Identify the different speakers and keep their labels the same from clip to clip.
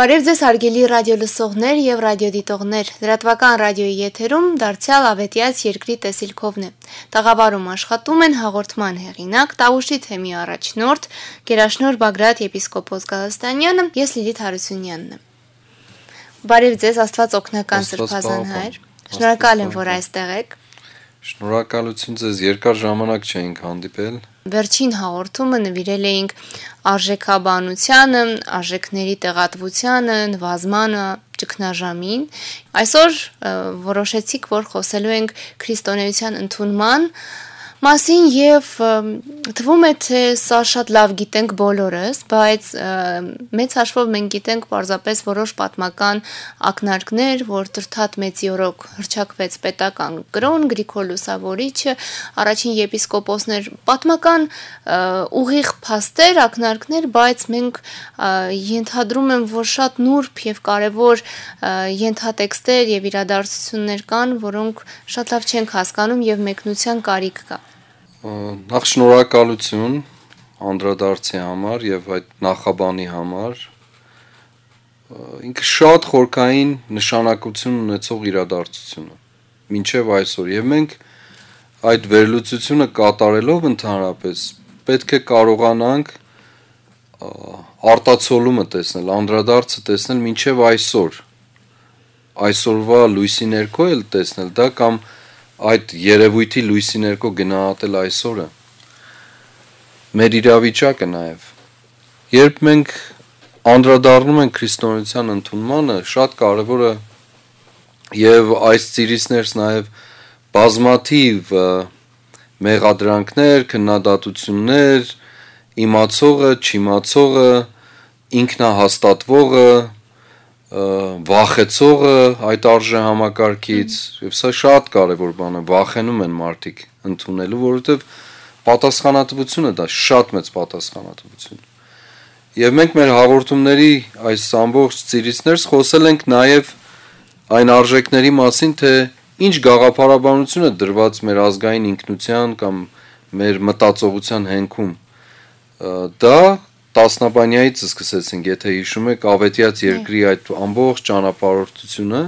Speaker 1: Բարև ձեզ հարգելի ռադիոլսողներ եւ ռադիոդիտողներ։ Լրատվական ռադիոյի եթերում Դարձյալ Ավետյաց երկրի տեսիլքովն է։ Տաղավարում աշխատում են հաղորդման հեղինակ Տավուշի թեմի առաջնորդ Գերաշնոր Բագրատ եպիսկոպոս Գալստանյանը, ես Լիլիթ Հարությունյանն եմ։ Բարև ձեզ Աստված օգնական սրբազան հայր։ Շնորհակալ եմ, որ այստեղ եք։
Speaker 2: Շնորհակալություն ձեզ երկար ժամանակ չենք հանդիպել։
Speaker 1: Վերջին հաղորդումը նվիրել էինք արժեքաբանությանը, արժեքների տեղատվությանը, նվազմանը, ճգնաժամին։ Այսօր որոշեցիք, որ խոսելու ենք քրիստոնեության ընդունման մասին եւ թվում է թե սա շատ լավ գիտենք բոլորս, բայց մեծ հաշվով մենք գիտենք պարզապես որոշ պատմական ակնարկներ, որ Տրթատ Մեծի օրոք հրճակվեց պետական կրոն Գրիգոր Լուսավորիչը, առաջին եպիսկոպոսներ, պատմական ուղիղ փաստեր, ակնարկներ, բայց մենք ենթադրում եմ, որ շատ նուրբ եւ կարեւոր ենթատեքստեր եւ իրադարձություններ կան, որոնք շատ լավ չենք հասկանում եւ մեկնության կարիք կա։
Speaker 2: Նախ շնորհակալություն անդրադարձի համար եւ այդ նախաբանի համար։ Ինքը շատ խորքային նշանակություն ունեցող իրադարձություն է մինչև այսօր եւ մենք այդ վերլուծությունը կատարելով ընդհանրապես պետք է կարողանանք արտացոլումը տեսնել, անդրադարձը տեսնել մինչև այսօր այսօրվա լույսի ներքո էլ տեսնել դա կամ դա, այդ երևույթի լույսի ներքո գնահատել այսօրը մեր իրավիճակը նաև երբ մենք անդրադառնում ենք քրիստոնեության ընդունմանը շատ կարևոր է եւ այս ծիրիսներս նաև բազմաթիվ մեղադրանքներ, քննադատություններ, իմացողը, չիմացողը, ինքնահաստատվողը, վախեցողը այդ արժե համակարգից եւ սա շատ կարեւոր բան է վախենում են մարդիկ ընդունելու որովհետեւ պատասխանատվությունը դա շատ մեծ պատասխանատվություն եւ մենք մեր հաղորդումների այս ամբողջ ծիրիցներս խոսել ենք նաեւ այն արժեքների մասին թե ինչ գաղափարաբանություն է դրված մեր ազգային ինքնության կամ մեր մտածողության հենքում դա տասնաբանյայից սկսեցինք, եթե հիշում եք, ավետյաց երկրի այդ ամբողջ ճանապարհորդությունը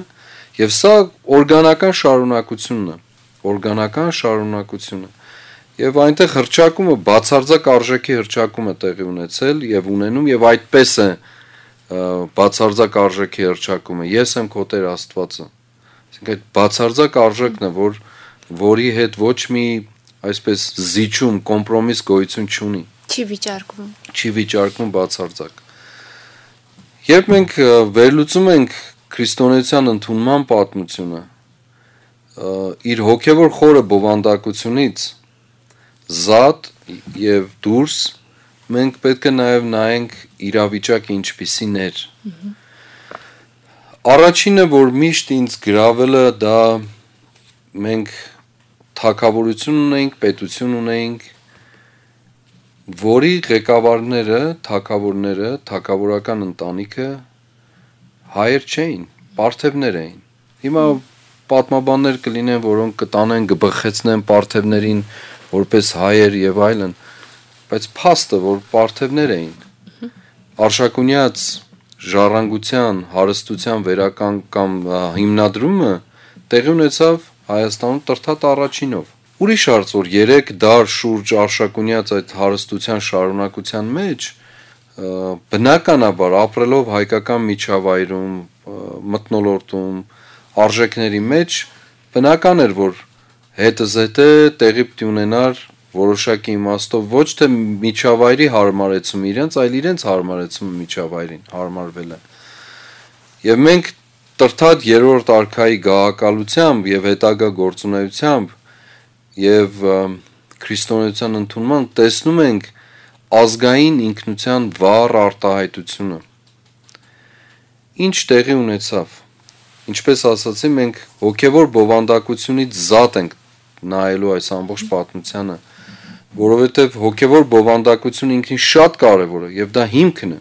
Speaker 2: եւ սա օրգանական շարունակությունն է, օրգանական շարունակությունը։ Եվ այնտեղ հրճակումը բացարձակ արժեքի հրճակումը տեղի ունեցել եւ ունենում եւ այդպես է բացարձակ արժեքի հրճակումը։ Ես եմ քո Տեր Աստվածը։ Այսինքն այդ բացարձակ արժեքն է, որ որի հետ ոչ մի այսպես զիջում, կոմպրոմիս գոյություն չունի։
Speaker 1: Չի վիճարկվում։
Speaker 2: Չի վիճարկվում բացարձակ։ Երբ մենք վերլուծում ենք քրիստոնեության ընդունման պատմությունը, իր հոգևոր խորը բովանդակությունից զատ եւ դուրս մենք պետք է նաեւ նայենք իրավիճակը ինչպիսին էր։ Առաջինը, որ միշտ ինձ գրավելը դա մենք թակավորություն ունենք, պետություն ունենք, որի ղեկավարները, թակավորները, թակավորական ընտանիքը հայեր չէին, պարթևներ էին։ Հիմա պատմաբաններ կլինեն, որոնք կտանեն, գբխեցնեն պարթևներին որպես հայեր եւ այլն, բայց փաստը, որ պարթևներ էին։ Արշակունյաց ժառանգության, հարստության վերական կամ հիմնադրումը տեղի ունեցավ Հայաստանում տրթատ առաջինով Ուրիշ արձուր 3 դար շուրջ արշակունյաց այդ հարստության շարունակության մեջ բնականաբար ապրելով հայկական միջավայրում, մտնոլորտում, արժեքների մեջ բնական էր, որ հետը զետե տեղի պետք ունենար որոշակի իմաստով ոչ թե միջավայրի հարմարեցում իրենց, այլ իրենց հարմարեցումը միջավայրին հարմարվել է։ Եվ մենք տրթად երրորդ արքայի գահակալությամբ եւ հետագա գործունեությամբ եւ քրիստոնեության ընդունման տեսնում ենք ազգային ինքնության վառ արտահայտությունը։ Ինչ տեղի ունեցավ։ Ինչպես ասացի, մենք հոգևոր բովանդակությունից զատ ենք նայելու այս ամբողջ պատմությանը, որովհետև հոգևոր բովանդակությունը ինքնին շատ կարևոր է եւ դա հիմքն է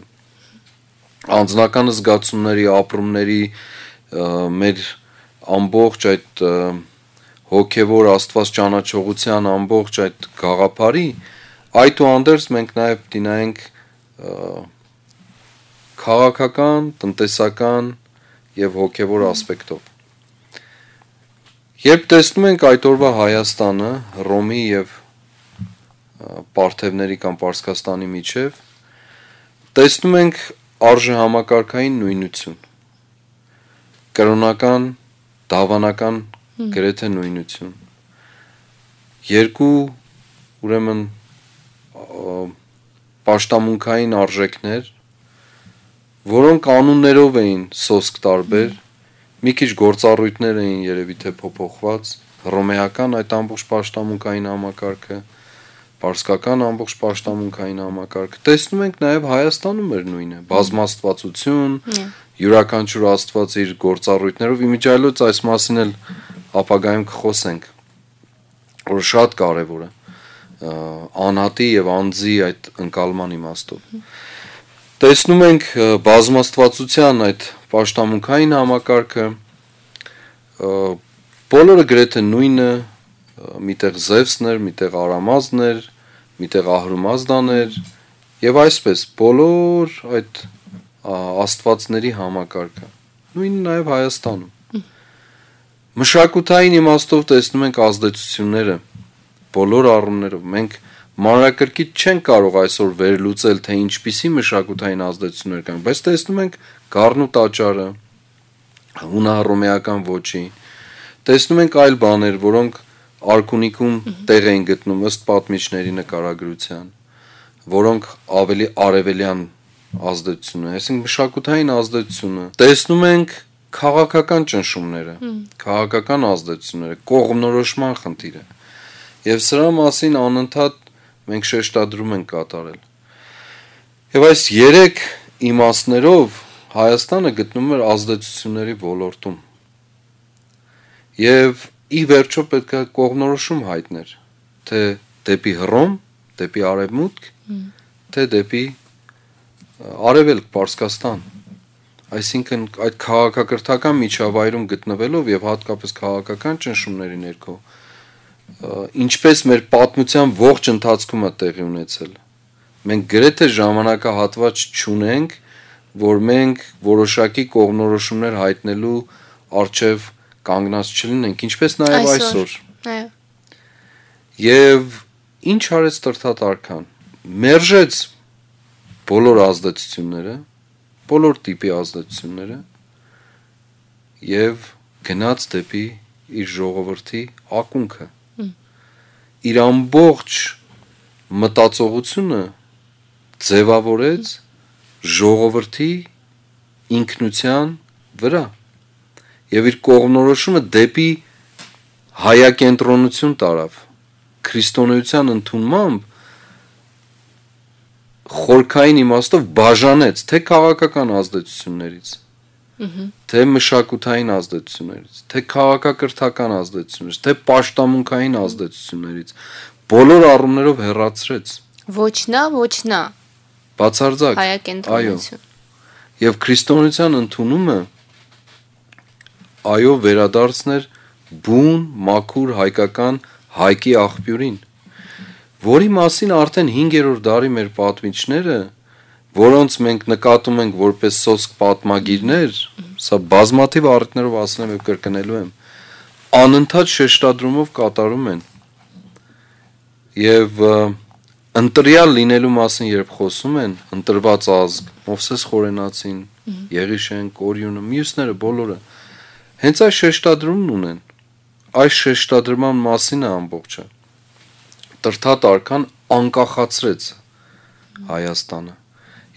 Speaker 2: անձնական զգացումների, ապրումների, մեր ամբողջ այդ և, հոգևոր Աստված ճանաչողության ամբողջ այդ գաղափարի, այդուհանդերձ մենք նաև դինայենք քաղաքական, տնտեսական եւ հոգևոր ասպեկտով։ Երբ տեսնում ենք այդ օրվա Հայաստանը, Ռոմի եւ Պարթևների կամ Պարսկաստանի միջև, տեսնում ենք արժե համակարգային նույնություն։ Կրոնական, դավանական գրեթե նույնություն։ Երկու ուրեմն պաշտամունքային արժեքներ, որոնք անուններով էին սոսկ տարբեր, մի քիչ գործառույթներ էին երևի թե փոփոխված, ռոմեական այդ ամբողջ պաշտամունքային համակարգը, պարսկական ամբողջ պաշտամունքային համակարգը։ Տեսնում ենք նաև Հայաստանում էր նույնը՝ բազմաստվածություն, յուրաքանչյուր աստված իր գործառույթներով, իմիջայլոց այս մասին էլ ապագայում կխոսենք, որը շատ կարևոր է անհատի եւ անձի այդ ընկալման իմաստով։ Տեսնում ենք բազմաստվածության այդ աշտամունքային համակարգը բոլորը գրեթե նույնը միտեղ Զևսներ, միտեղ Արամազներ, միտեղ Ահրումազդաներ եւ այսպես բոլոր այդ աստվածների համակարգը նույնն նաեւ Հայաստանում Մշակութային իմաստով տեսնում ենք ազդեցությունները բոլոր առումներով։ Մենք մանրակրկիտ չեն կարող այսօր վերլուծել, թե ինչպիսի մշակութային ազդեցություններ կան, բայց տեսնում ենք Գառնու տաճարը, հունահռոմեական ոչի։ Տեսնում ենք այլ բաներ, որոնք Արքունիկում տեղ են գտնում ըստ պատմիչների նկարագրության, որոնք ավելի արևելյան ազդեցություն է, այսինքն մշակութային ազդեցությունը։ Տեսնում ենք քաղաքական ճնշումները, քաղաքական ազդեցությունները, կողմնորոշման խնդիրը։ Եվ սրա մասին անընդհատ մենք շեշտադրում ենք կատարել։ Եվ այս 3 իմաստներով Հայաստանը գտնվում էր ազդեցությունների ոլորտում։ Եվ ի վերջո պետք է կողմնորոշում հայտներ, թե դեպի հռոմ, դեպի արևմուտք, թե դեպի արևելք Պարսկաստան։ Ա, Այսինքն այդ քաղաքակրթական միջավայրում գտնվելով եւ հատկապես քաղաքական ճնշումների ներքո ինչպես մեր պատմության ողջ ընթացքում է տեղի ունեցել։ Մենք գրեթե ժամանակահատված չունենք, որ մենք որոշակի կողմնորոշումներ հայտնելու արժև կանգնած չլինենք, ինչպես նաև այսօր։ Այո։ Եվ ինչ արեց Տրթաթարքան։ Մերժեց բոլոր ազդեցությունները, բոլոր տիպի ազդեցությունները եւ գնաց դեպի իր ժողովրդի ակունքը իր ամբողջ մտածողությունը ձևավորեց ժողովրդի ինքնության վրա եւ իր կողմնորոշումը դեպի հայակենտրոնություն տարավ քրիստոնեության ընդունմամբ խորքային իմաստով բաժանեց թե քաղաքական ազդեցություններից թե մշակութային ազդեցություններից, թե քաղաքակրթական ազդեցություններից, թե պաշտամունքային ազդեցություններից բոլոր առումներով հեռացրեց։
Speaker 1: Ոչ նա, ոչ նա։
Speaker 2: Բացարձակ։ Այո։ Եվ քրիստոնեության ընդունումը այո վերադարձներ բուն, մաքուր հայկական հայկի աղբյուրին որի մասին արդեն 5-րդ դարի մեր պատմիչները, որոնց մենք նկատում ենք որպես սոսկ պատմագիրներ, սա բազմաթիվ առիթներով ասել եմ եւ կրկնելու եմ, անընդհատ շեշտադրումով կատարում են։ Եվ ընտրյալ լինելու մասին երբ խոսում են, ընտրված ազգ, Մովսես Խորենացին, Եղիշեն, Կորյունը, մյուսները բոլորը հենց այս շեշտադրումն ունեն։ Այս շեշտադրման մասին է ամբողջը։ Տրթատ արքան անկախացրեց Հայաստանը։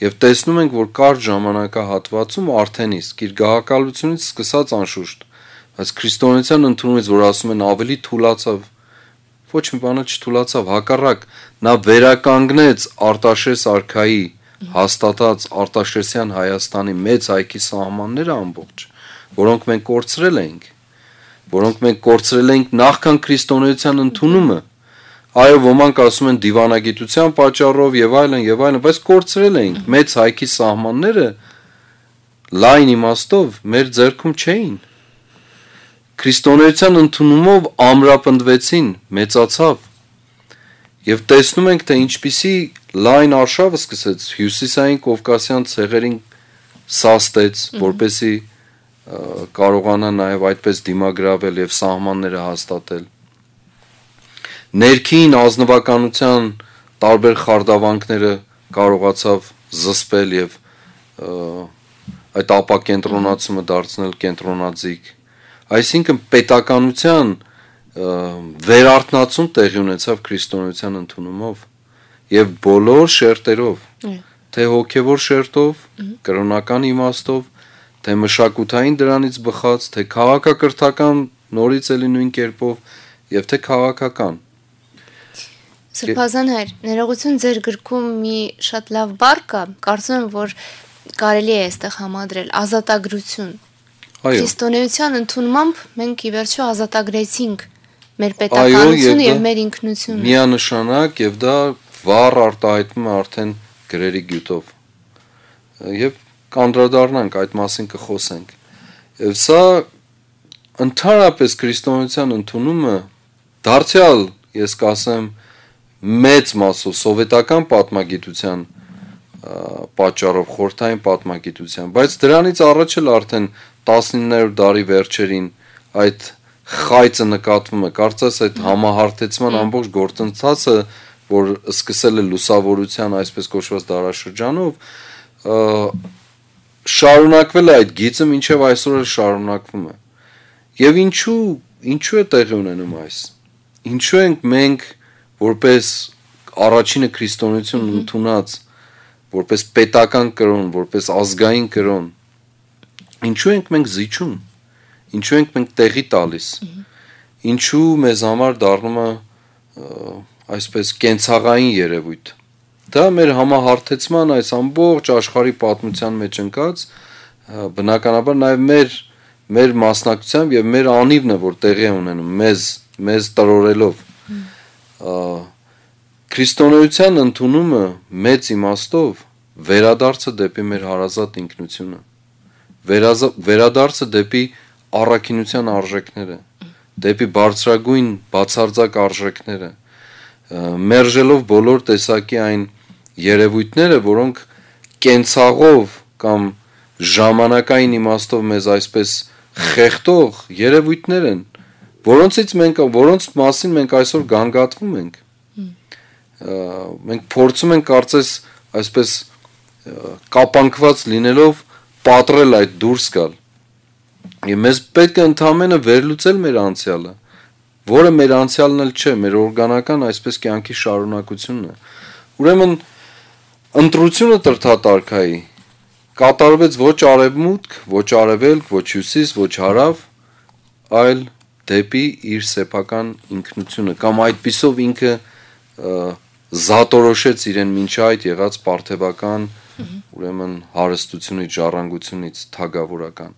Speaker 2: Եվ տեսնում ենք, որ կար ժամանակահատվածում արդեն իսկ իր գահակալությունից սկսած անշուշտ, բայց քրիստոնեության ընդունումից, որ ասում են ավելի թուլացավ, ոչ մի բանը չթուլացավ, հակառակ նա վերականգնեց Արտաշես արքայի հաստատած Արտաշեսյան Հայաստանի մեծ հայքի սահմանները ամբողջ, որոնք մենք կորցրել ենք, որոնք մենք կորցրել ենք նախքան քրիստոնեության ընդունումը։ mm -hmm Այո, ոմանք ասում են դիվանագիտության պատճառով եւ այլն եւ այլն, բայց կորցրել էին մեծ հայքի սահմանները լայն իմաստով մեր ձեռքում չէին։ Քրիստոնեության ընդունումով ամրապնդվեցին, մեծացավ։ Եվ տեսնում ենք, թե ինչպիսի լայն արշավը սկսեց հյուսիսային կովկասյան ցեղերին սաստեց, որպեսի կարողանա նաև այդպես դիմագրավել եւ սահմանները հաստատել ներքին ազնվականության տարբեր խարդավանքները կարողացավ զսպել եւ այդ ապակենտրոնացումը դարձնել կենտրոնացիկ։ Այսինքն պետականության վերարտնացում տեղի ունեցավ քրիստոնեության ընդունումով եւ բոլոր շերտերով թե հոգեվոր շերտով, կրոնական իմաստով, թե մշակութային դրանից բխած, թե քաղաքակրթական նորից էլի նույն կերպով եւ թե քաղաքական։ Սրբազան
Speaker 1: հայր, ներողություն ձեր գրքում մի շատ լավ բառ կա, կարծում եմ, որ կարելի է այստեղ համադրել ազատագրություն։ Այո։ Քրիստոնեության ընդունմամբ մենք ի վերջո ազատագրեցինք մեր պետականությունը եւ մեր ինքնությունը։
Speaker 2: Միանշանակ եւ դա վառ արտահայտվում է արդեն գրերի գյուտով։ Եվ կանդրադառնանք այդ մասին կխոսենք։ Եվ սա ընդհանրապես քրիստոնեության ընդունումը դարձյալ ես կասեմ, մեծ մասով սովետական պատմագիտության պատճառով խորթային պատմագիտության, բայց դրանից առաջ էլ արդեն 19-րդ դարի վերջերին այդ խայծը նկատվում է, կարծես այդ համահարթեցման ամբողջ գործընթացը, որ սկսել է լուսավորության այսպես կոչված դարաշրջանով, շարունակվել է այդ գիծը, ինչև այսօր էլ շարունակվում է։ Եվ ինչու, ինչու է տեղի ունենում այս։ Ինչու ենք մենք մենք որպես առաջինը քրիստոնեություն ընդունած որպես պետական կրոն, որպես ազգային կրոն։ Ինչու ենք մենք զիջում։ Ինչու ենք մենք տեղի տալիս։ Ինչու մեզ համար դառնում է այսպես կենցաղային երևույթ։ Դա մեր համահարթեցման այս ամբողջ աշխարհի պատմության մեջ ընկած բնականաբար նաև մեր մեր մասնակցությամբ եւ մեր անիվն է որ տեղի ունենում մեզ մեզ տրորելով քրիստոնեության ընդունումը մեծ իմաստով վերադարձը դեպի մեր հարազատ ինքնությունը վերադարձը դեպի առաքինության արժեքները դեպի բարձրագույն բացարձակ արժեքները մերժելով բոլոր տեսակի այն երևույթները որոնք կենցաղով կամ ժամանակային իմաստով մեզ այսպես խեղտող երևույթներ են որոնցից մենք որոնց մասին մենք այսօր գանգատվում ենք մենք փորձում ենք կարծես այսպես կապանքված լինելով պատրել այդ դուրս գալ եւ մեզ պետք է ընդամենը վերլուծել մեր անցյալը որը մեր անցյալն էլ չէ մեր օրգանական այսպես կյանքի շարունակությունն է ուրեմն ընտրությունը տրթատարքայի կատարվեց ոչ արևմուտք ոչ արևելք ոչ հյուսիս ոչ հարավ այլ դեպի իր սեփական ինքնությունը կամ այդպիսով ինքը զատորոշեց իրեն ոչ այդ եղած պարթևական ուրեմն հարստությունից, ժառանգությունից թագավորական։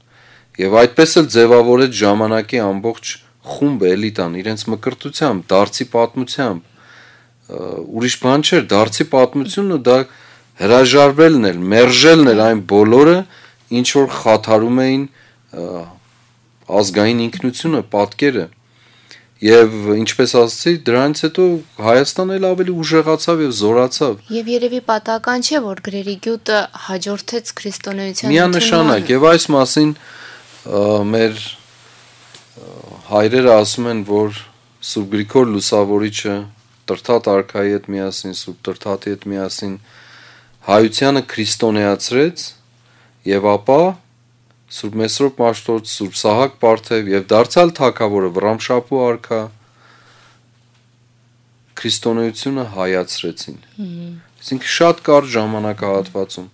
Speaker 2: Եվ այդպես էլ ձևավորեց ժամանակի ամբողջ խումբը էլիտան իրենց մկրտությամբ, դարձի պատմությամբ։ Ուրիշ բան չէր, դարձի պատմությունը դա հրաժարվելն էր, մերժելն էր այն բոլորը, ինչ որ խաթարում էին ազգային ինքնությունը, պատկերը։ Եվ ինչպես ասացի, դրանից հետո Հայաստանն էլ ավելի ուժեղացավ եւ զորացավ։
Speaker 1: Եվ երևի պատական չէ, որ գրերի գյուտը հաջորդեց քրիստոնեության միանշանակ
Speaker 2: եւ այս մասին մեր հայրերը ասում են, որ Սուրբ Գրիգոր Լուսավորիչը Տրթատ արքայի հետ միասին, Սուրբ Տրթատի հետ միասին հայությանը քրիստոնեացրեց եւ ապա Սուրբ Մեսրոպ Մաշտոց, Սուրբ Սահակ Պարթև եւ դարձյալ թակավորը Վռամշապու արքա քրիստոնեությունը հայացրեցին։ Այսինքն շատ կարճ ժամանակահատվածում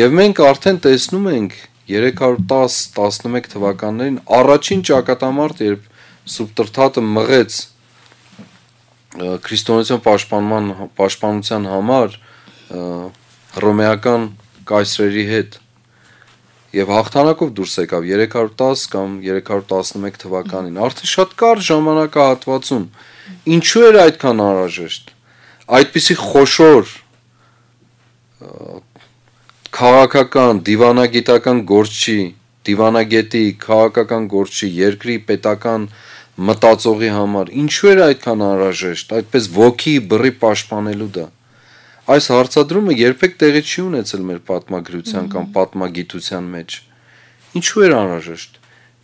Speaker 2: եւ մենք արդեն տեսնում ենք 310-11 թվականներին առաջին ճակատամարտ, երբ Սուրբ Տրթատը մղեց քրիստոնեության պաշտպանման պաշտպանության համար հռոմեական կայսրերի հետ եւ հաղթանակով դուրս եկավ 310 կամ 311 թվականին։ Արդեն շատ կար ժամանակահատվածում։ Ինչու էր այդքան անհրաժեշտ։ Այդպիսի խոշոր քաղաքական դիվանագիտական գործչի, դիվանագետի, քաղաքական գործչի, երկրի պետական մտածողի համար ինչու էր այդքան անհրաժեշտ այդպես ոգի բռի պաշտպանելու դա այս հարցադրումը երբեք տեղի չի ունեցել մեր պատմագրության կամ պատմագիտության մեջ։ Ինչու էր անհրաժեշտ։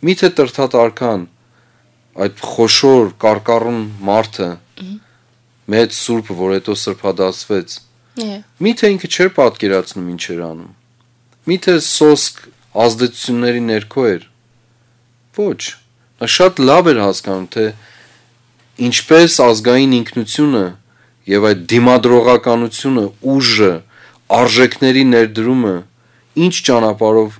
Speaker 2: Միթե տրթատ արքան այդ խոշոր կարկառուն մարդը մեծ սուրբը, որ հետո սրբադասվեց։ Միթե ինքը չէր պատկերացնում ինչ էր անում։ Միթե սոսկ ազդեցությունների ներքո էր։ Ոչ, նա շատ լավ էր հասկանում, թե ինչպես ազգային ինքնությունը եւ այդ դիմադրողականությունը, ուժը, արժեքների ներդրումը ինչ ճանապարով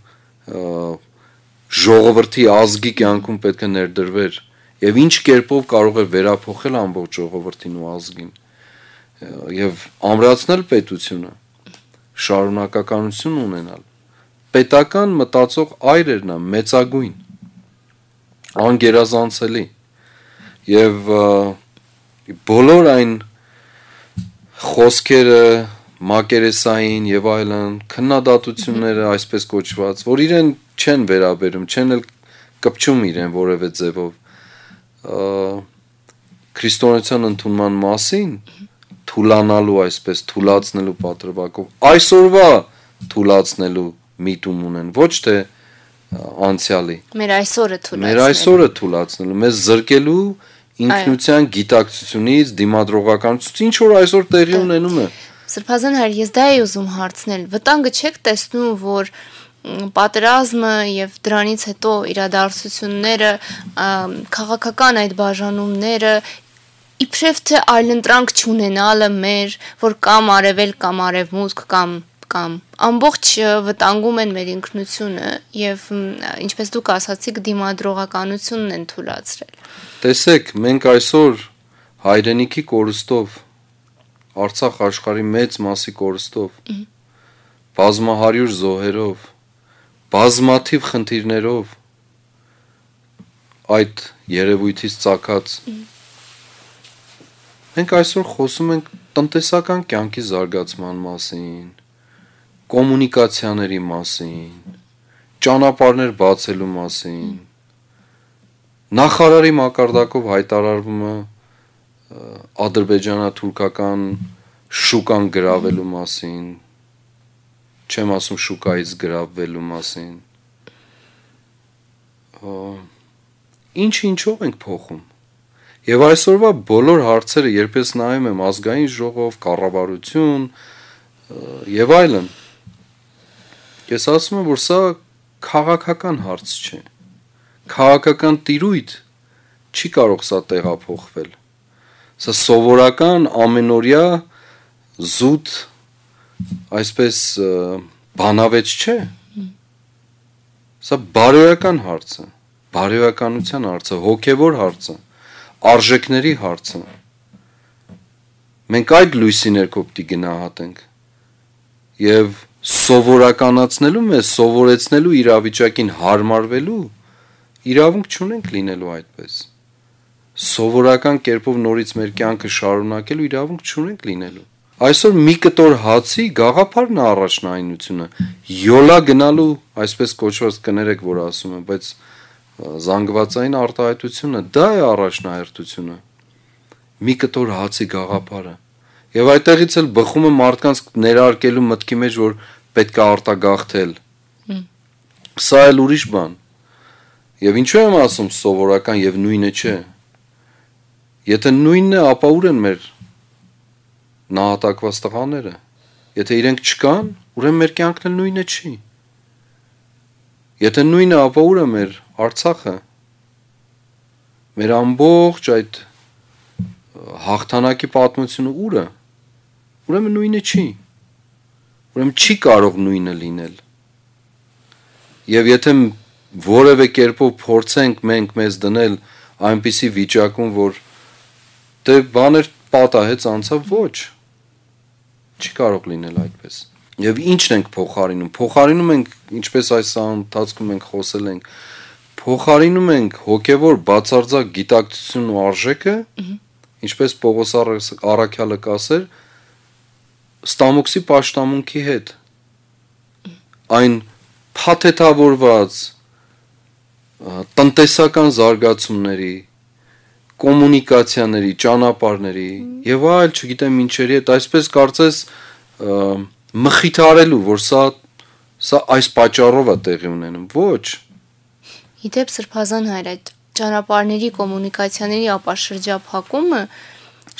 Speaker 2: ժողովրդի ազգի կյանքում պետք է ներդրվեր եւ ինչ կերպով կարող է վերափոխել ամբողջ ժողովրդին ու ազգին եւ ամրացնել պետությունը շարունակականություն ունենալ պետական մտածող այրերն է մեծագույն անգերազանցելի եւ բոլոր այն խոսքերը մակերեսային եւ այլն քննադատությունները այսպես կոչված, որ իրեն չեն վերաբերում, չեն էլ կպչում իրեն որևէ ձևով քրիստոնեական ընդունման մասին թուլանալու այսպես թուլացնելու պատրվակով այսօրվա թուլացնելու միտում ունեն ոչ թե անցյալի
Speaker 1: մեր այսօրը թուլացնելու մեր այսօրը
Speaker 2: թուլացնելու մեզ զրկելու մեր
Speaker 1: ինքնության
Speaker 2: գիտակցությունից, դիմադրողականությունից ինչ որ այսօր տեղի ունենում է։
Speaker 1: Սրբազան հայր, ես դա եի ուզում հարցնել։ Վտանգը չեք տեսնում, որ պատերազմը եւ դրանից հետո իրադարձությունները, քաղաքական այդ բաժանումները իբրև թե այլընտրանք չունենալը մեր, որ կամ արևել, կամ արևմուտք, կամ կամ ամբողջ վտանգում են մեր ինքնությունը եւ ինչպես դուք ասացիք դիմադրողականությունն են թույլատրել։
Speaker 2: Տեսեք, մենք այսօր հայրենիքի կորստով Արցախ աշխարի մեծ մասի կորստով բազմահարյուր զոհերով բազմաթիվ խնդիրներով այդ երևույթից ցակած մենք այսօր խոսում ենք տնտեսական կյանքի զարգացման մասին կոմունիկացիաների մասին, ճանապարհներ բացելու մասին, նախարարի մակարդակով հայտարարումը ադրբեջանա-թուրքական շուկան գravelու մասին, չեմ ասում շուկայից գravelու մասին։ Ինչ ինչով ենք փոխում։ Եվ այսօրվա բոլոր հարցերը, երբ ես նայում եմ ազգային ժողով, կառավարություն եւ այլն, Ես ասում եմ, որ սա քաղաքական հարց չէ։ Քաղաքական տիրույթ չի կարող սա տեղափոխվել։ Սա սովորական ամենօրյա զուտ այսպես բանավեճ չէ։ Սա բարոյական հարց է, բարոյականության հարց է, հոգևոր հարց է, արժեքների հարց է։ Մենք այդ լույսի ներքո պիտի գնահատենք։ Եվ սովորականացնելու մեզ, սովորեցնելու իրավիճակին հարմարվելու իրավունք չունենք լինելու այդպես։ Սովորական կերպով նորից մեր կյանքը շարունակելու իրավունք չունենք լինելու։ Այսօր մի կտոր հացի գաղափարն է առաջնայինությունը։ Յոլա գնալու, այսպես կոչված կներեք, որ ասում եմ, բայց զանգվածային արտահայտությունը դա է առաջնահերթությունը։ Մի կտոր հացի գաղափարը։ Եվ այդտեղից էլ բխում է մարդկանց ներարկելու մտքի մեջ, որ պետք է արտագաղթել։ Սա էլ ուրիշ բան։ Եվ ինչու եմ ասում սովորական եւ նույնը չէ։ Եթե նույնն է, ապա ուր են մեր նահատակված տղաները։ Եթե իրենք չկան, ուրեմն մեր կյանքն էլ նույնը չի։ Եթե նույնը, ապա ուր է մեր Արցախը։ Մեր ամբողջ այդ հաղթանակի պատմությունը ուր է։ ու ուրեմն նույնը չի։ Ուրեմն չի կարող նույնը լինել։ Եվ եթե որևէ կերպով փորձենք մենք մեզ դնել այնպիսի վիճակում, որ դե բաներ պատահեց անցավ, ոչ։ Չի կարող լինել այդպես։ Եվ ի՞նչն ենք փոխարինում։ Փոխարինում ենք, ինչպես այս ընթացքում ենք խոսել ենք, փոխարինում ենք հոգևոր բացարձակ գիտակցությունն ու արժեքը, ինչպես Պողոս Առաքյալը կասեր, առ ստամոքսի աշտամունքի հետ այն փաթեթավորված տնտեսական զարգացումների կոմունիկացիաների ճանապարհների եւ այլ չգիտեմ ինչերի հետ այսպես կարծես մխիթարելու որ սա սա այս պատճառով է տեղի ունենում ոչ
Speaker 1: Իդեպ սրբազան հայր այդ ճանապարհների կոմունիկացիաների ապաշրջափակումը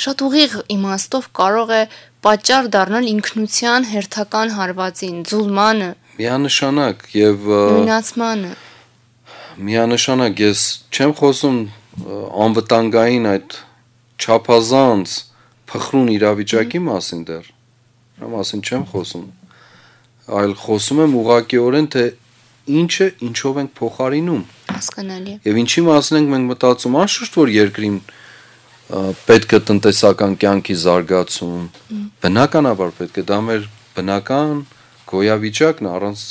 Speaker 1: շատ ուղիղ իմաստով կարող է պատճառ դառնալ ինքնության հերթական հարվածին, ձուլմանը,
Speaker 2: միանշանակ եւ
Speaker 1: նույնացմանը։
Speaker 2: Միանշանակ ես չեմ խոսում անվտանգային այդ ճափազանց փխրուն իրավիճակի մասին դեռ։ Դրա մասին չեմ խոսում։ Այլ խոսում եմ ուղղակիորեն թե ինչը ինչով ենք փոխարինում։
Speaker 1: Հասկանալի։
Speaker 2: Եվ ինչի մասին ենք մենք մտածում, անշուշտ որ երկրին պետք է տնտեսական կյանքի զարգացում։ Բնականաբար պետք է դա մեր բնական գոյավիճակն առանց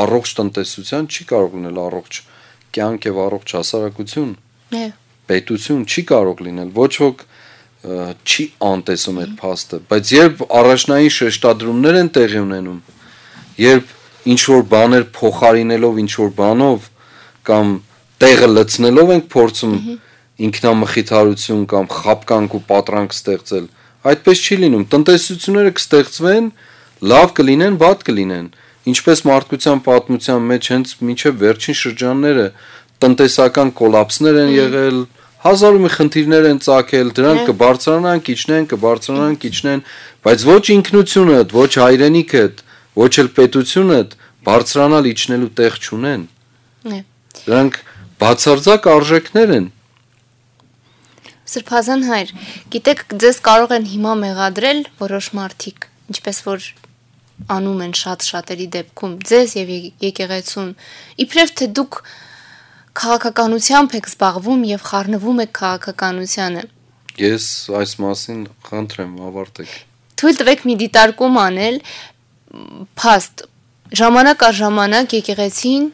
Speaker 2: առողջ տնտեսության չի կարող լինել առողջ կյանք եւ առողջ հասարակություն։ Եվ պետություն չի կարող լինել, ոչ ոք չի անտեսում այդ փաստը, բայց երբ առաջնային շեշտադրումներ են տեղի ունենում, երբ ինչ որ բաներ փոխարինելով ինչ որ բանով կամ տեղը լցնելով ենք փորձում mm -hmm ինքնամխիթարություն կամ խապկանք ու պատրանք ստեղծել։ Այդպես չի լինում։ Տնտեսությունները կստեղծվեն, լավ կլինեն, վատ կլինեն։ Ինչպես մարդկության պատմության մեջ հենց մինչև վերջին շրջանները տնտեսական կոլապսներ են եղել, հազար ու մի խնդիրներ են ծագել, դրանք կբարձրանան, իջնեն, կբարձրանան, իջնեն, բայց ոչ ինքնությունդ, ոչ հայրենիքդ, ոչ էլ պետությունդ բարձրանալ իջնելու տեղ չունեն։ Դրանք բացարձակ արժեքներ են։
Speaker 1: Սրբազան հայր, գիտեք, ձեզ կարող են հիմա մեղադրել որոշ մարդիկ, ինչպես որ անում են շատ շատերի դեպքում ձեզ եւ եկեղեցուն իբրև թե դուք քաղաքականությամբ եք զբաղվում եւ խառնվում եք քաղաքականությանը
Speaker 2: ես այս մասին խնդրեմ ավարտեք
Speaker 1: թույլ տվեք մի դիտարկում անել փաստ ժամանակ առ ժամանակ եկեղեցին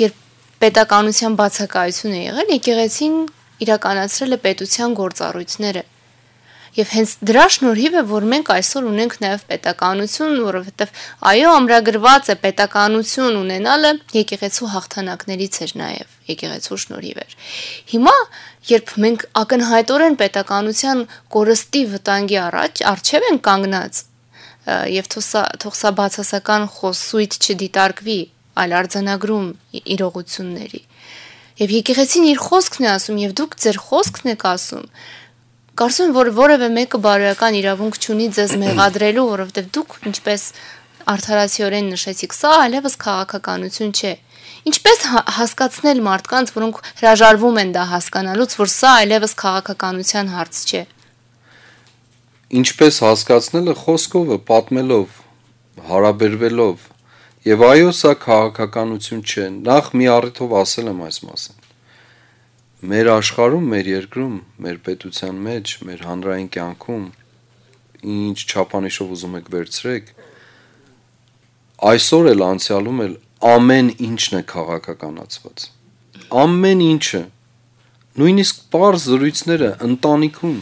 Speaker 1: երբ պետականության բացակայություն է եղել եկեղեցին իրականացրել է պետության գործառույթները։ Եվ հենց դրա շնորհիվ է, որ մենք այսօր ունենք նաև պետականություն, որովհետև այո, ամրագրված է պետականություն ունենալը եկեղեցու հաղթանակներից էր նաև, եկեղեցու շնորհիվ էր։ Հիմա, երբ մենք ակնհայտորեն պետականության կորստի վտանգի առաջ արժև են կանգնած, եւ թող սա բացասական խոսույթ չդիտարկվի այլ արձանագրում իրողությունների Եվ եկեղեցին իր խոսքն է ասում եւ դուք ձեր խոսքն եք ասում։ Կարծում եմ, որ որևէ մեկը բարոյական իրավունք չունի ձեզ մեղադրելու, որովհետեւ դուք ինչպես արդարացիորեն նշեցիք, սա այլևս քաղաքականություն չէ։ Ինչպես հա- հասկացնել մարդկանց, որոնք հրաժարվում են դա հասկանալուց, որ սա այլևս քաղաքականության հարց չէ։
Speaker 2: Ինչպես հասկացնելը խոսքովը, պատմելով, հարաբերվելով, Եվ այո, սա քաղաքականություն չէ։ Նախ մի առիթով ասել եմ այս մասին։ Մեր աշխարհում, մեր երկրում, մեր պետության մեջ, մեր հանրային կյանքում ինչ չափանիշով ուզում եք վերցրեք, այսօր էլ անցյալում էլ ամեն ինչն է քաղաքականացված։ Ամեն ինչը նույնիսկ པարզ զրույցները ընտանիքում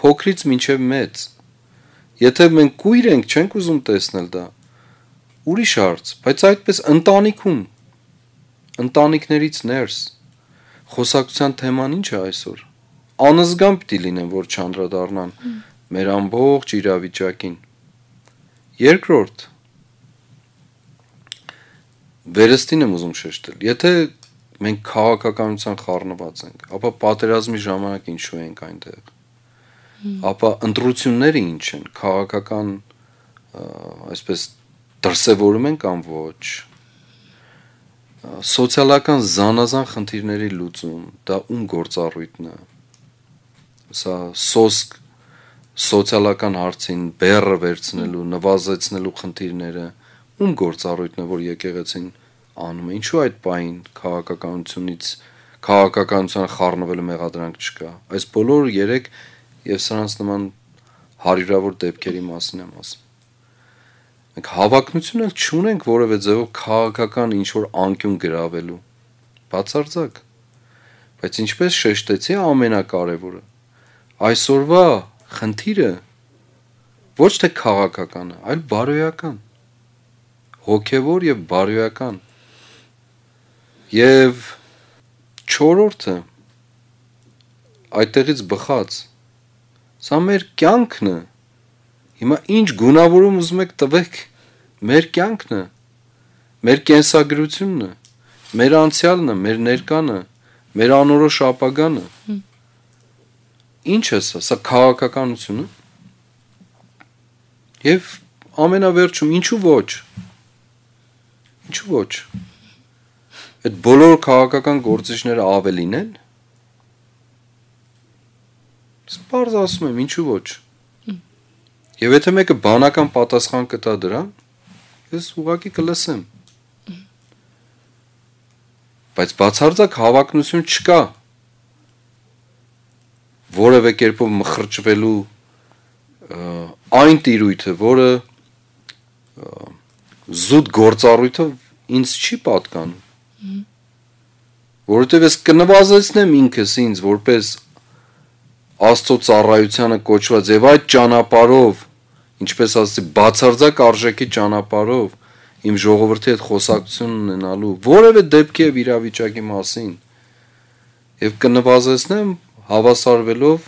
Speaker 2: փոքրից մինչև մեծ Եթե մենք կույր ենք, չենք ուզում տեսնել դա, ուրիշ հարց, բայց այդպես ընտանիքում ընտանիքներից ներս խոսակցության թեման ի՞նչ է այսօր։ Անզգան պիտի լինեն, որ չանդրադառնան մեր ամբողջ իրավիճակին։ Երկրորդ վերստին եմ ուզում շեշտել։ Եթե մենք քաղաքականության խառնված ենք, ապա պատերազմի ժամանակ ինչու ենք այնտեղ։ Ապա ընտրությունները ինչ են, քաղաքական այսպես դրսևորում են կամ ոչ սոցիալական զանազան խնդիրների լուծում դա ում գործառույթն է սա սոսկ սոցիալական հարցին բեռը վերցնելու նվազեցնելու խնդիրները ում գործառույթն է որ եկեղեցին անում է ինչու այդ պայն քաղաքականությունից քաղաքականության խառնվելու մեղադրանք չկա այս բոլոր 3 եւ սրանց նման հարյուրավոր դեպքերի մասին եմ ասում Մենք հավակնություն ենք չունենք որևէ ձևով քաղաքական ինչ որ անկյուն գրավելու։ Բացարձակ։ Բայց ինչպես շեշտեցի ամենակարևորը, այսօրվա խնդիրը ոչ թե քաղաքականը, այլ բարոյական, հոգևոր եւ բարոյական։ Եվ չորրորդը այդտեղից բխած սա մեր կյանքն է, Հիմա ինչ գունավորում ուզում եք տվեք մեր կյանքն է, մեր կենսագրությունն է, մեր անցյալն է, մեր ներկանը, մեր անորոշ ապագանը։ Ինչ է սա, սա քաղաքականություն է։ Եվ ամենավերջում ինչու ոչ։ Ինչու ոչ։ Այդ բոլոր քաղաքական գործիչները ավելին են։ Սպարզ ասում եմ, ինչու ոչ։ Եվ եթե մեկը բանական պատասխան կտա դրան, ես ուղակի կլսեմ։ Բայց բացարձակ հավակնություն չկա։ Որևէ կերպով մխրճվելու այն տիրույթը, որը զուտ գործառույթը ինձ չի պատկանում։ Որովհետև ես կնվազեցնեմ ինքս ինձ որպես Աստծո ծառայությանը կոչված եւ այդ ճանապարով, ինչպես ասացի, բացարձակ արժեքի ճանապարով իմ ժողովրդի հետ խոսակցություն ունենալու որևէ դեպքի եւ իրավիճակի մասին եւ կնվազեցնեմ հավասարվելով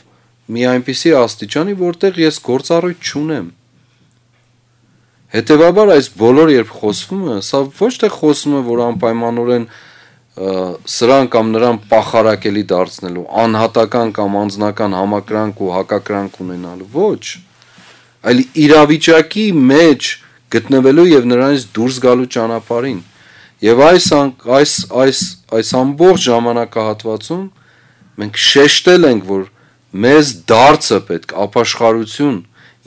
Speaker 2: մի այնպիսի աստիճանի, որտեղ ես գործառույթ չունեմ։ Հետևաբար այս բոլոր երբ խոսվում է, սա ոչ թե խոսում է, որ անպայմանորեն որ սրան կամ նրան պախարակելի դարձնելու, անհատական կամ անձնական համակրանք ու հակակրանք ունենալու, ոչ, այլ իրավիճակի մեջ գտնվելու եւ նրանից դուրս գալու ճանապարհին։ Եվ այս այս այս այս ամբողջ ժամանակահատվածում մենք շեշտել ենք, որ մեզ դարձը պետք ապաշխարություն,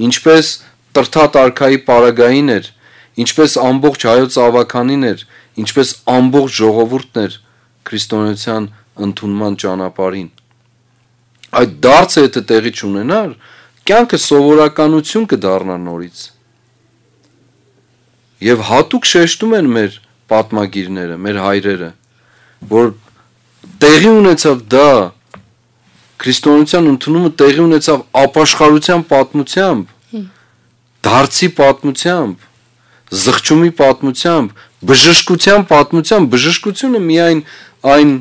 Speaker 2: ինչպես Տրթատ արքայի պարագային էր, ինչպես ամբողջ հայոց ավականին էր, ինչպես ամբողջ ժողովուրդն էր քրիստոնեության ընդունման ճանապարհին։ Այդ դարձը եթե տեղի չունենար, կյանքը սովորականություն կդառնա նորից։ Եվ հատուկ շեշտում են մեր պատմագիրները, մեր հայրերը, որ տեղի ունեցավ դա քրիստոնեության ընդունումը տեղի ունեցավ ապաշխարության պատմությամբ, դարձի պատմությամբ, զղջումի պատմությամբ, բժշկության պատմության բժշկությունը միայն այն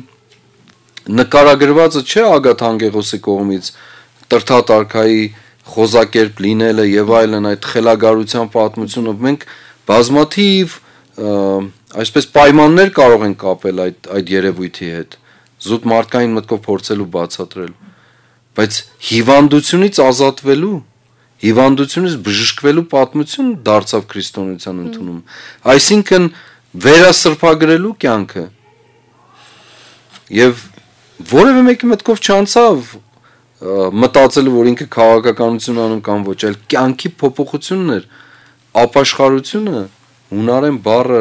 Speaker 2: նկարագրվածը չէ Ագատ Հանգեգոսի կողմից Տրթատ արքայի խոզակերպ լինելը եւ այլն այդ խելագարության պատմությունը մենք բազմաթիվ այսպես պայմաններ կարող են կապել այդ այդ երևույթի հետ զուտ մարդկային մտքով փորձելու բացատրել բայց հիվանդությունից ազատվելու հիվանդությունից բժշկվելու պատմություն դարձավ քրիստոնեության ընդունում այսինքն mm վերասրփագրելու կյանքը։ Եվ որևէ մեկի մտքով չանցավ մտածել, որ ինքը քաղաքականություն անում կամ ոչ, այլ կյանքի փոփոխությունն էր, ապաշխարությունը, հունարեն բառը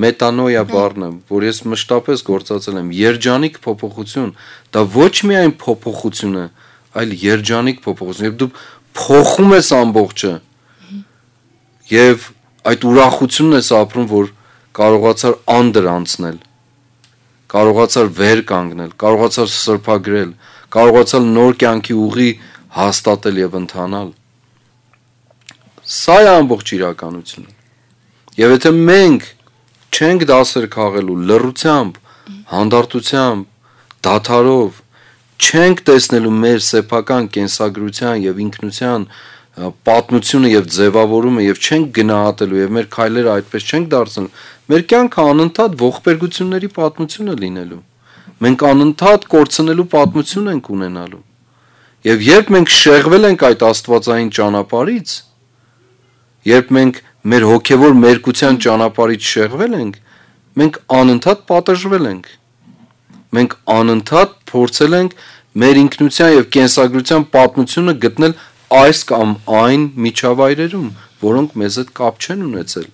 Speaker 2: մետանոյա բառն է, որ ես մշտապես գործածել եմ, երջանիկ փոփոխություն, դա ոչ միայն փոփոխություն է, այլ երջանիկ փոփոխություն, երբ դու փոխում ես ամբողջը։ Եվ այդ ուրախությունն ես ապրում, որ կարողացար անդր անցնել, կարողացար վեր կանգնել, կարողացար սրփագրել, կարողացար նոր կյանքի ուղի հաստատել եւ ընթանալ։ Սա է ամբողջ իրականությունը։ Եվ եթե մենք չենք դասեր քաղելու լրությամբ, հանդարտությամբ, դաթարով, չենք տեսնելու մեր սեփական կենսագրության եւ ինքնության պատմությունը եւ ձևավորումը եւ չենք գնահատելու եւ մեր քայլերը այդպես չենք դարձնում, Մեր կյանքը անընդհատ ողբերգությունների պատմություն է լինելու։ Մենք անընդհատ կորցնելու պատմություն ենք ունենալու։ Եվ երբ մենք շեղվել ենք այդ աստվածային ճանապարից, երբ մենք մեր հոգևոր մերկության ճանապարից շեղվել ենք, մենք անընդհատ պատժվել ենք։ Մենք անընդհատ փորձել ենք մեր ինքնության եւ կենսագրության պատմությունը գտնել այս կամ այն միջավայրերում, որոնք մեզ հետ կապ չեն ունեցել։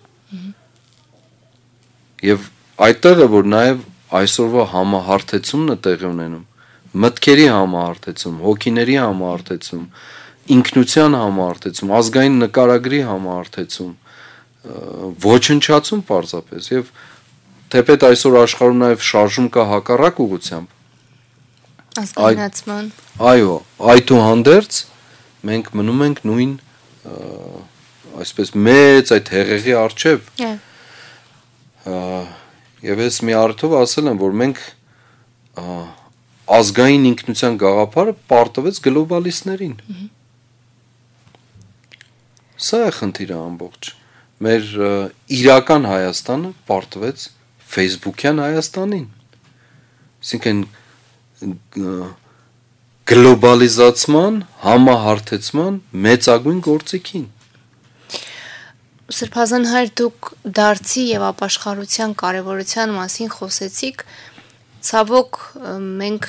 Speaker 2: Եվ այդտեղը որ նաև այսօրվա համահարթեցումն է տեղի ունենում, մտքերի համահարթեցում, հոգիների համահարթեցում, ինքնության համահարթեցում, ազգային նկարագրի համահարթեցում, ոչնչացում պարզապես եւ թեպետ այսօր աշխարհում նաև շարժում կա հակառակ ուղությամբ
Speaker 1: ազգայնացման
Speaker 2: այո այդուհանդերձ մենք մնում ենք նույն այսպես մեծ այդ հեղեղի արչև yeah Եվ ես մի արդյով ասել եմ, որ մենք ազգային ինքնության գաղափարը պարտվեց գլոբալիստներին։ Սա է խնդիրը ամբողջ։ Մեր իրական Հայաստանը պարտվեց Facebook-յան Հայաստանին։ Այսինքն գլոբալիզացման, համահարթեցման մեծագույն գործիքին։
Speaker 1: Սրբազան հայր դուք դարձի եւ ապաշխարության կարեւորության մասին խոսեցիք։ Ցավոք մենք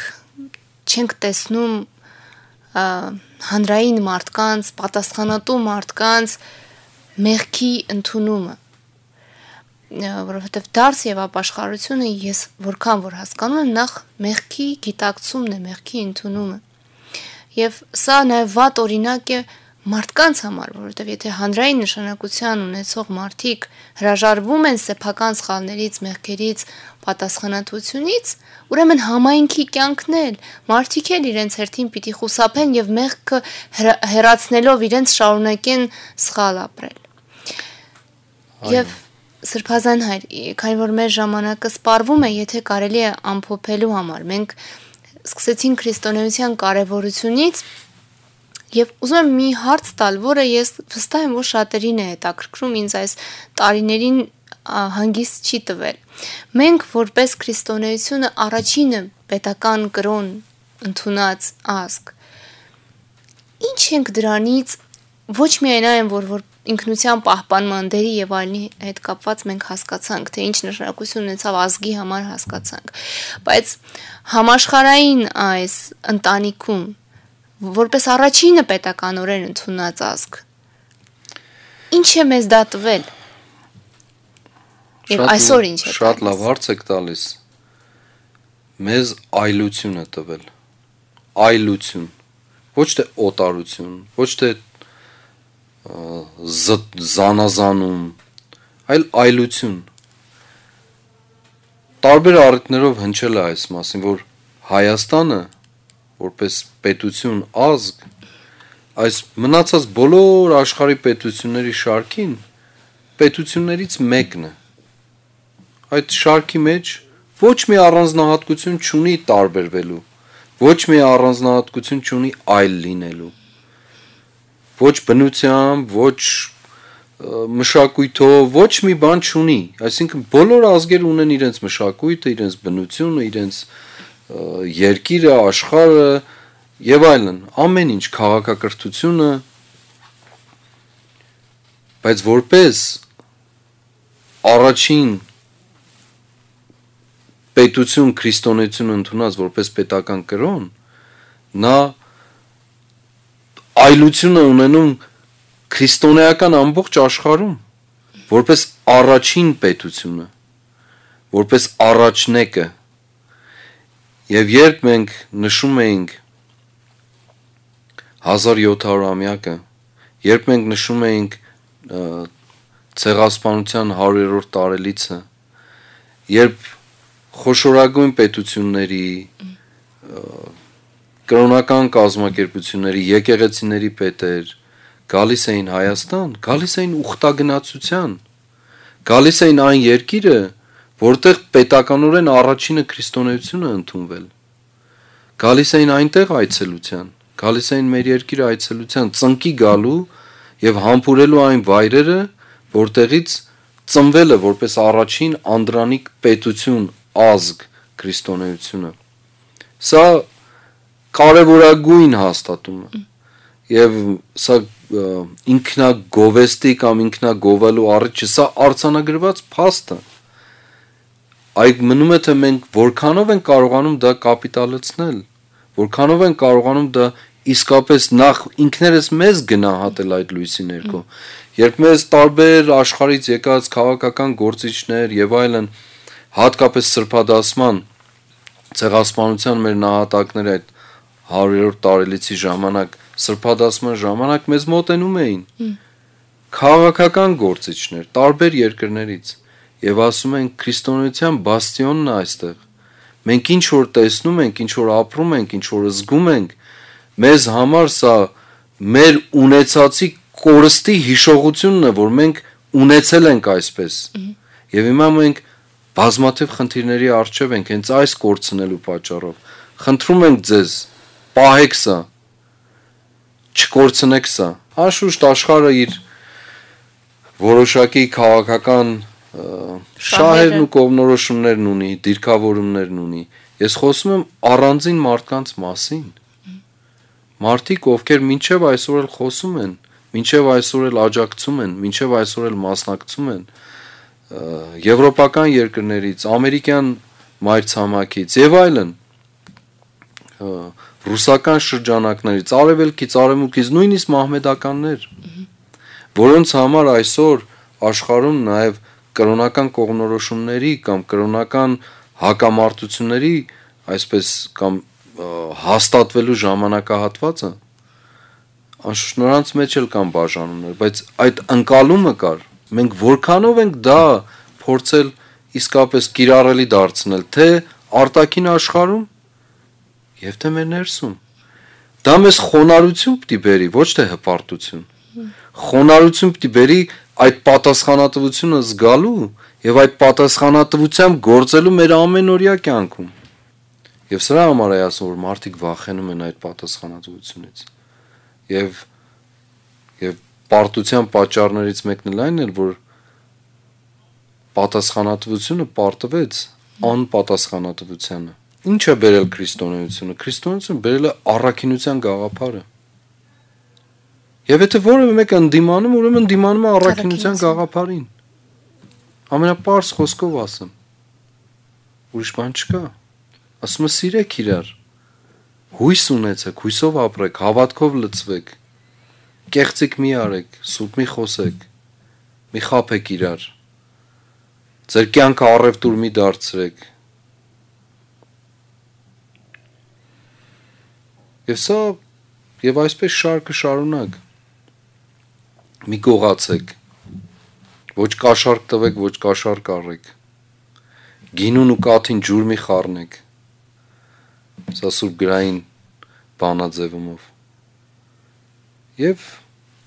Speaker 1: չենք տեսնում հանրային մարդկանց, պատասխանատու մարդկանց մեղքի ընդունումը որովհետև դարձ եւ ապաշխարությունը ես որքան որ հասկանում եմ նախ մեղքի գիտակցումն է, մեղքի ընդունումը։ Եվ սա նաեւ վատ օրինակ է, որ մարդկանց համար, որովհետև եթե հանրային նշանակության ունեցող մարդիկ հրաժարվում են սեփական սխալներից, մեղքերից, պատասխանատվությունից, ուրեմն համայնքի կյանքն էլ, մարդիկ էլ իրենց հերթին պիտի խուսափեն եւ մեղքը հերացնելով իրենց շարունակեն սխալ ապրել։ Եվ Սրբազան հայր, քանի որ մեր ժամանակը սպառվում է, եթե կարելի է ամփոփելու համար, մենք սկսեցին քրիստոնեության կարևորությունից Եվ ուզում եմ մի հարց տալ, որը ես վստահ եմ, որ շատերին է հետաքրքրում, ինձ այս տարիներին հանգիստ չի տվել։ Մենք որպես քրիստոնեությունը առաջինը պետական կրոն ընդունած ազգ։ Ինչ ենք դրանից ոչ միայն այն, որ որ ինքնության պահպանման դերի եւ այլնի հետ կապված մենք հասկացանք, թե ինչ նշանակություն ունեցավ ազգի համար հասկացանք։ Բայց համաշխարային այս ընտանիքում որպես առաջինը պետականորեն ընդունած ազգ։ Ինչ է մեզ դա տվել։ Եվ այսօր ինչ է։ Շատ լավ
Speaker 2: հարց եք տալիս։ Մեզ այլություն է տվել։ Այլություն։ Ոչ թե օտարություն, ոչ թե զանազանում, այլ այլություն։ Տարբեր առիթներով հնչել է այս մասին, որ Հայաստանը որպես պետություն, ազգ, այս մնացած բոլոր աշխարհի պետությունների շարքին պետություններից մեկն է։ Այդ շարքի մեջ ոչ մի առանձնահատկություն չունի տարբերվելու, ոչ մի առանձնահատկություն չունի այլ լինելու։ Ոչ բնությամբ, ոչ մշակույթով ոչ մի բան չունի, այսինքն բոլոր ազգերը ունեն իրենց մշակույթը, իրենց բնությունը, իրենց երկիրը, աշխարհը եւ այլն, ամեն ինչ քաղաքակրթությունը բայց որպես առաջին պետություն քրիստոնեություն ընդունած որպես պետական կրոն նա այլություն է ունենում քրիստոնեական ամբողջ աշխարհում որպես առաջին պետությունը որպես առաջնեկը Եվ երբ մենք նշում էինք 1700-ամյակը, երբ մենք նշում էինք ցեղասպանության 100-րդ տարելիցը, երբ խոշորագույն պետությունների կրոնական կազմակերպությունների եկեղեցիների պետեր գալիս էին Հայաստան, գալիս էին ուխտագնացության, գալիս էին այն երկիրը, որտեղ պետականորեն առաջինը քրիստոնեությունը ընդունվել։ Գալիս էին այնտեղ այցելության, գալիս էին մեր երկիրը այցելության, ծնկի գալու եւ համբուրելու այն վայրերը, որտեղից ծնվելը որպես առաջին անդրանիկ պետություն, ազգ քրիստոնեությունը։ Սա կարևորագույն հաստատումը։ Եվ սա ինքնագովեստի կամ ինքնագովելու առիթը, սա արցանագրված փաստը է այդ մնում է թե մենք որքանով են կարողանում դա կապիտալացնել, որքանով են կարողանում դա իսկապես նախ ինքներս մեզ գնահատել այդ լույսի ներքո։ Երբ մեզ տարբեր աշխարից եկած քաղաքական գործիչներ եւ այլն հատկապես սրբադասման ցեղասպանության մեր նահատակները այդ 100-րդ տարելիցի ժամանակ սրբադասման ժամանակ մեզ մոտենում էին։ Քաղաքական գործիչներ տարբեր երկրներից եւ ասում են քրիստոնեության բաստիոնն է այստեղ։ Մենք ինչ որ տեսնում ենք, ինչ որ ապրում ենք, ինչ որ զգում ենք, մեզ համար սա մեր ունեցածի կորստի հիշողությունն է, որ մենք ունեցել ենք այսպես։ Եվ հիմա մենք բազմաթիվ խնդիրների առջև ենք հենց այս կորցնելու պատճառով։ Խնդրում ենք ձեզ, պահեք սա։ Չկորցնեք սա։ Անշուշտ աշխարհը իր որոշակի քաղաքական շահերն ու կողմնորոշումներն ունի, դիրքավորումներն ունի։ Ես խոսում եմ առանձին մարդկանց մասին։ Մարդիկ, ովքեր մինչև այսօր էլ խոսում են, մինչև այսօր էլ աջակցում են, մինչև այսօր էլ մասնակցում են եվրոպական երկրներից, ամերիկյան մայրցամաքից եւ այլն ռուսական շրջանակներից, արևելքից, արևմուտքից, նույնիսկ մահմեդականներ, որոնց համար այսօր աշխարհում նաեւ կրոնական կողմնորոշումների կամ կրոնական հակամարտությունների, այսպես կամ հաստատվելու ժամանակահատվածը անշուշտ նրանց մեջ էլ կան բաժանումներ, բայց այդ ընկալումը կար։ Մենք որքանով ենք դա փորձել իսկապես կիրառելի դարձնել, թե արտաքին աշխարհում եւ թե մեր ներսում։ Դա մեզ խոնարհություն պիտի բերի, ոչ թե հպարտություն։ Խոնարհություն պիտի բերի այդ պատասխանատվությունը զգալու եւ այդ պատասխանատվությամբ գործելու մեր ամենօրյա կյանքում։ Եվ սրա համար է ասում, որ մարդիկ վախենում են այդ պատասխանատվությունից։ Եվ եւ պարտության պատճառներից մեկն էլ այն է, որ պատասխանատվությունը պարտվեց անպատասխանատվությանը։ Ինչ է բերել քրիստոնեությունը։ Քրիստոնեությունը բերել է առաքինության գաղափարը։ Եվ եթե որևէ մեկը ընդդիմանում, ուրեմն դիմանում է առաքինության գաղափարին։ Ամենապարզ խոսքով ասեմ։ Ուրիշ բան չկա։ Ասում եմ սիրեք իրար։ Հույս ունեցեք, հույսով ապրեք, հավատքով լծվեք։ Կեղծիկ մի արեք, սուտ մի խոսեք։ Մի խափեք իրար։ Ձեր կյանքը առևտուր մի դարձրեք։ Եվ սա եւ այսպես շարքը շարունակ։ Մի գողացեք։ Ոչ կաշարկ տվեք, ոչ կաշարկ առեք։ Գինուն ու կաթին ջուր մի խառնեք։ Սա սուրբ գրային բանաձևումով։ Եվ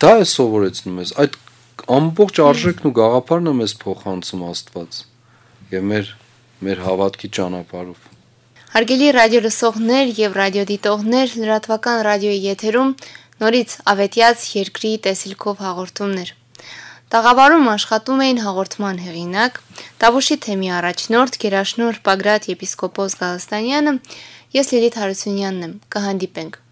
Speaker 2: դա է սովորեցնում ես, այդ ամբողջ արժեքն ու գաղափարն է մեզ փոխանցում Աստված եւ մեր մեր հավատքի ճանապարհով։
Speaker 1: Հարգելի ռադիո լսողներ եւ ռադիոդիտողներ, լրատվական ռադիոյի եթերում Նորից ավետյաց երկրի տեսիլքով հաղորդումներ։ Տաղավարում աշխատում էին հաղորդման հեղինակ, Տավուշի թեմի առաջնորդ Գերաշնոր Պագրատ եպիսկոպոս Գալստանյանը, ես Լիլիթ Հարությունյանն եմ։ Կհանդիպենք։